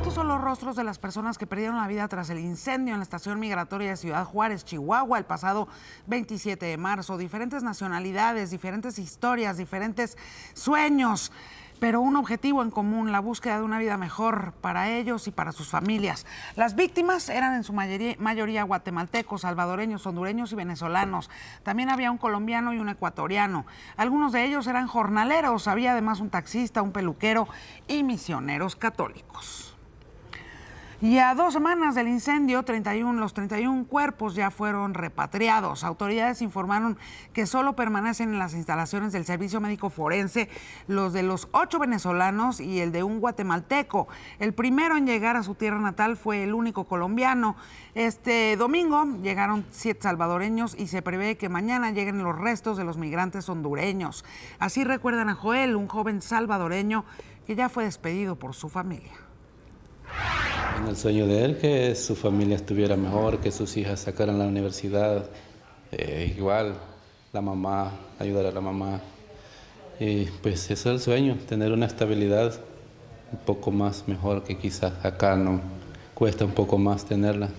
Estos son los rostros de las personas que perdieron la vida tras el incendio en la estación migratoria de Ciudad Juárez, Chihuahua, el pasado 27 de marzo. Diferentes nacionalidades, diferentes historias, diferentes sueños, pero un objetivo en común, la búsqueda de una vida mejor para ellos y para sus familias. Las víctimas eran en su mayoría, guatemaltecos, salvadoreños, hondureños y venezolanos. También había un colombiano y un ecuatoriano. Algunos de ellos eran jornaleros, había además un taxista, un peluquero y misioneros católicos. Y a dos semanas del incendio, 31, los 31 cuerpos ya fueron repatriados. Autoridades informaron que solo permanecen en las instalaciones del Servicio Médico Forense los de los ocho venezolanos y el de un guatemalteco. El primero en llegar a su tierra natal fue el único colombiano. Este domingo llegaron siete salvadoreños y se prevé que mañana lleguen los restos de los migrantes hondureños. Así recuerdan a Joel, un joven salvadoreño que ya fue despedido por su familia. El sueño de él que su familia estuviera mejor, que sus hijas sacaran la universidad, eh, igual la mamá, ayudar a la mamá. pues ese es el sueño, tener una estabilidad un poco más mejor que quizás acá no cuesta un poco más tenerla.